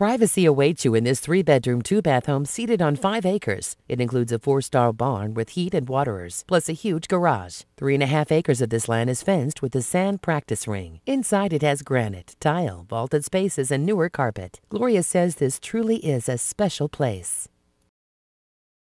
Privacy awaits you in this three bedroom, two bath home seated on five acres. It includes a four star barn with heat and waterers, plus a huge garage. Three and a half acres of this land is fenced with a sand practice ring. Inside, it has granite, tile, vaulted spaces, and newer carpet. Gloria says this truly is a special place.